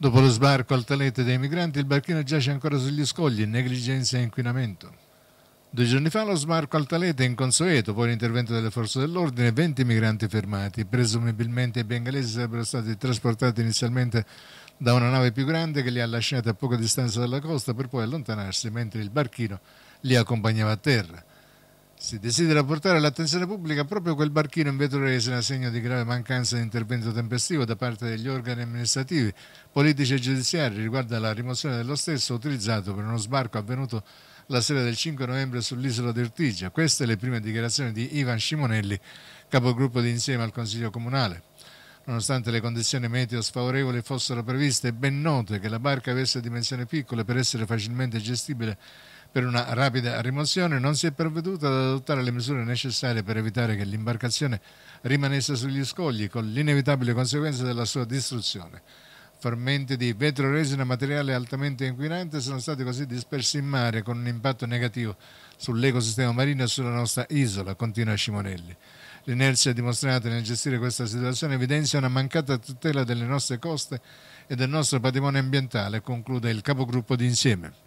Dopo lo sbarco al talete dei migranti, il barchino giace ancora sugli scogli, negligenza e inquinamento. Due giorni fa lo sbarco al talete è inconsueto, poi l'intervento delle forze dell'ordine, 20 migranti fermati. Presumibilmente i bengalesi sarebbero stati trasportati inizialmente da una nave più grande che li ha lasciati a poca distanza dalla costa per poi allontanarsi mentre il barchino li accompagnava a terra. Si desidera portare all'attenzione pubblica proprio quel barchino in vetro resina a segno di grave mancanza di intervento tempestivo da parte degli organi amministrativi, politici e giudiziari riguardo alla rimozione dello stesso utilizzato per uno sbarco avvenuto la sera del 5 novembre sull'isola di Ortigia. Queste le prime dichiarazioni di Ivan Scimonelli, capogruppo di Insieme al Consiglio Comunale. Nonostante le condizioni meteo sfavorevoli fossero previste, è ben note che la barca avesse dimensioni piccole per essere facilmente gestibile per una rapida rimozione non si è provveduta ad adottare le misure necessarie per evitare che l'imbarcazione rimanesse sugli scogli, con l'inevitabile conseguenza della sua distruzione. Frammenti di vetro, resina, materiale altamente inquinante sono stati così dispersi in mare con un impatto negativo sull'ecosistema marino e sulla nostra isola, continua Scimonelli. L'inerzia dimostrata nel gestire questa situazione evidenzia una mancata tutela delle nostre coste e del nostro patrimonio ambientale, conclude il capogruppo di insieme.